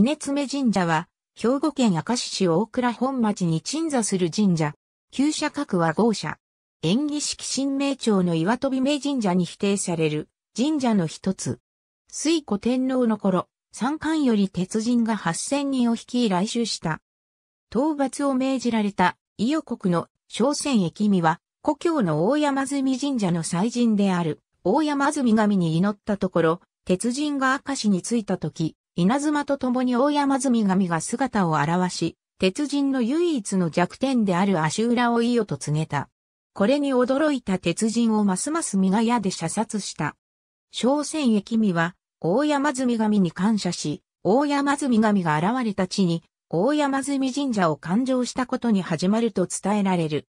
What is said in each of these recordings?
稲爪神社は、兵庫県明石市大倉本町に鎮座する神社。旧社格は豪社。演技式神明町の岩飛名神社に否定される神社の一つ。水古天皇の頃、三冠より鉄人が8000人を率い来襲した。討伐を命じられた、伊予国の小泉駅美は、故郷の大山積神社の祭神である、大山積神に祈ったところ、鉄人が明石に着いた時、稲妻と共に大山積神が姿を現し、鉄人の唯一の弱点である足裏をいいよと告げた。これに驚いた鉄人をますます身が矢で射殺した。小仙駅味は、大山積神に感謝し、大山積神が現れた地に、大山積神社を勘定したことに始まると伝えられる。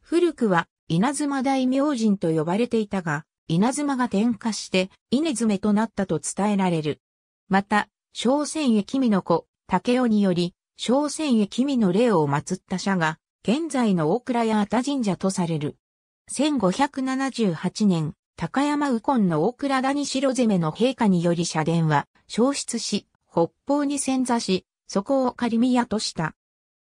古くは、稲妻大明神と呼ばれていたが、稲妻が転化して、稲爪となったと伝えられる。また、小仙駅美の子、竹雄により、小仙駅美の霊を祀った社が、現在の大倉屋田神社とされる。1578年、高山右近の大倉谷城攻めの陛下により社殿は消失し、北方に潜座し、そこを仮宮とした。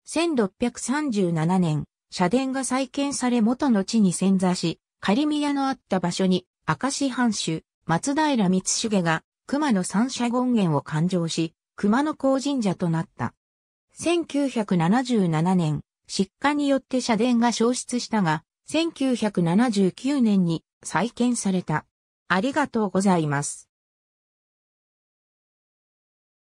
1637年、社殿が再建され元の地に潜座し、仮宮のあった場所に、明石藩主、松平光重が熊野三社権現を勘定し、熊野高神社となった。1977年、失火によって社殿が消失したが、1979年に再建された。ありがとうございます。